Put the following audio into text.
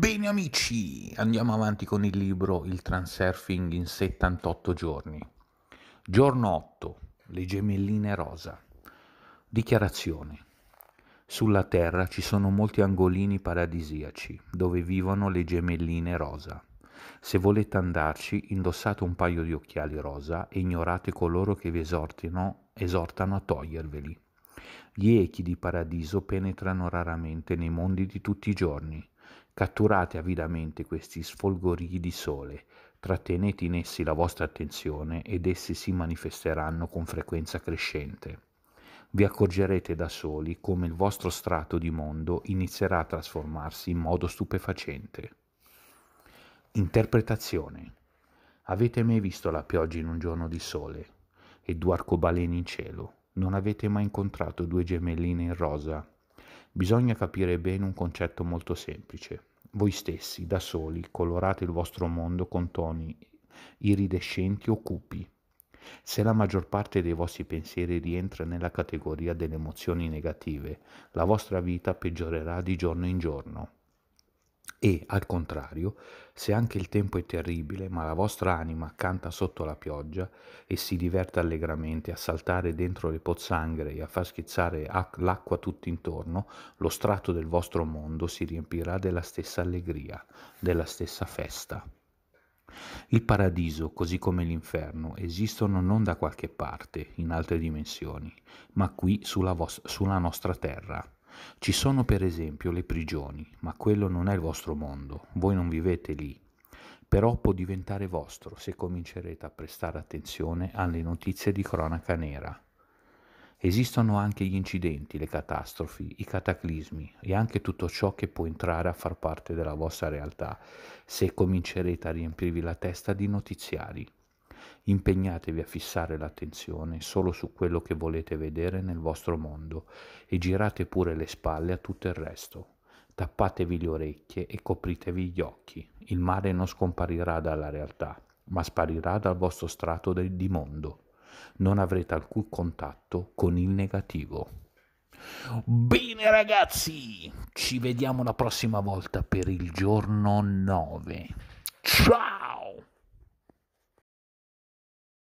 Bene amici, andiamo avanti con il libro Il transurfing in 78 giorni. Giorno 8. Le gemelline rosa. Dichiarazione. Sulla Terra ci sono molti angolini paradisiaci dove vivono le gemelline rosa. Se volete andarci, indossate un paio di occhiali rosa e ignorate coloro che vi esortino, esortano a toglierveli. Gli echi di paradiso penetrano raramente nei mondi di tutti i giorni Catturate avidamente questi sfolgorii di sole, trattenete in essi la vostra attenzione ed essi si manifesteranno con frequenza crescente. Vi accorgerete da soli come il vostro strato di mondo inizierà a trasformarsi in modo stupefacente. Interpretazione. Avete mai visto la pioggia in un giorno di sole e due arcobaleni in cielo? Non avete mai incontrato due gemelline in rosa Bisogna capire bene un concetto molto semplice. Voi stessi, da soli, colorate il vostro mondo con toni iridescenti o cupi. Se la maggior parte dei vostri pensieri rientra nella categoria delle emozioni negative, la vostra vita peggiorerà di giorno in giorno. E, al contrario, se anche il tempo è terribile, ma la vostra anima canta sotto la pioggia e si diverte allegramente a saltare dentro le pozzanghere e a far schizzare l'acqua tutt'intorno, lo strato del vostro mondo si riempirà della stessa allegria, della stessa festa. Il paradiso, così come l'inferno, esistono non da qualche parte, in altre dimensioni, ma qui sulla, vostra, sulla nostra terra. Ci sono per esempio le prigioni, ma quello non è il vostro mondo, voi non vivete lì. Però può diventare vostro se comincerete a prestare attenzione alle notizie di cronaca nera. Esistono anche gli incidenti, le catastrofi, i cataclismi e anche tutto ciò che può entrare a far parte della vostra realtà se comincerete a riempirvi la testa di notiziari. Impegnatevi a fissare l'attenzione solo su quello che volete vedere nel vostro mondo e girate pure le spalle a tutto il resto. Tappatevi le orecchie e copritevi gli occhi. Il mare non scomparirà dalla realtà, ma sparirà dal vostro strato del, di mondo. Non avrete alcun contatto con il negativo. Bene ragazzi, ci vediamo la prossima volta per il giorno 9. Ciao!